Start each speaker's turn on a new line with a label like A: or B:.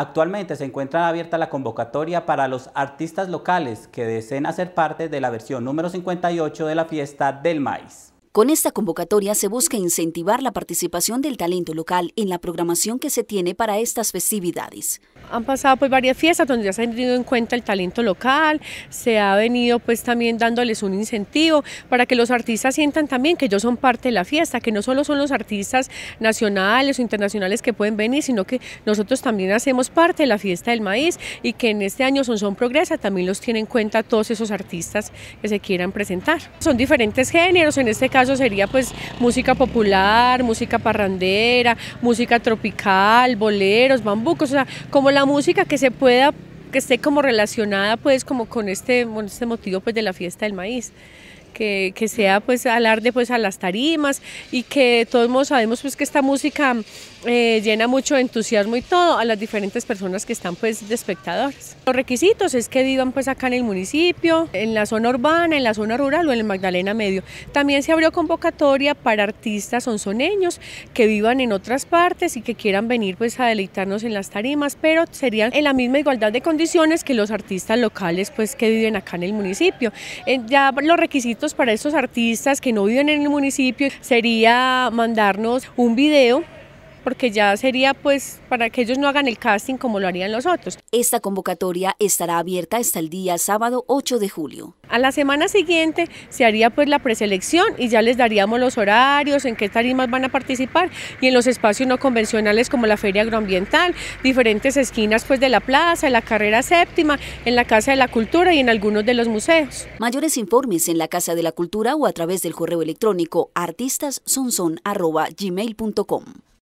A: Actualmente se encuentra abierta la convocatoria para los artistas locales que deseen hacer parte de la versión número 58 de la fiesta del maíz. Con esta convocatoria se busca incentivar la participación del talento local en la programación que se tiene para estas festividades. Han pasado pues varias fiestas donde ya se ha tenido en cuenta el talento local, se ha venido pues también dándoles un incentivo para que los artistas sientan también que ellos son parte de la fiesta, que no solo son los artistas nacionales o internacionales que pueden venir, sino que nosotros también hacemos parte de la fiesta del maíz y que en este año Son Son Progresa también los tiene en cuenta todos esos artistas que se quieran presentar. Son diferentes géneros, en este caso caso sería pues música popular, música parrandera, música tropical, boleros, bambucos, o sea, como la música que se pueda, que esté como relacionada pues como con este, este motivo pues de la fiesta del maíz que, sea pues alarde pues a las tarimas y que todos sabemos pues que esta música eh, llena mucho entusiasmo y todo a las diferentes personas que están pues de espectadores. Los requisitos es que vivan pues acá en el municipio, en la zona urbana, en la zona rural o en el Magdalena Medio. También se abrió convocatoria para artistas onzoneños que vivan en otras partes y que quieran venir pues a deleitarnos en las tarimas, pero serían en la misma igualdad de condiciones que los artistas locales pues que viven acá en el municipio. Eh, ya los requisitos para estos artistas que no viven en el municipio sería mandarnos un video porque ya sería pues para que ellos no hagan el casting como lo harían los otros. Esta convocatoria estará abierta hasta el día sábado 8 de julio. A la semana siguiente se haría pues la preselección y ya les daríamos los horarios, en qué tarimas van a participar y en los espacios no convencionales como la Feria Agroambiental, diferentes esquinas pues de la plaza, en la carrera séptima, en la Casa de la Cultura y en algunos de los museos. Mayores informes en la Casa de la Cultura o a través del correo electrónico artistasonson.gmail.com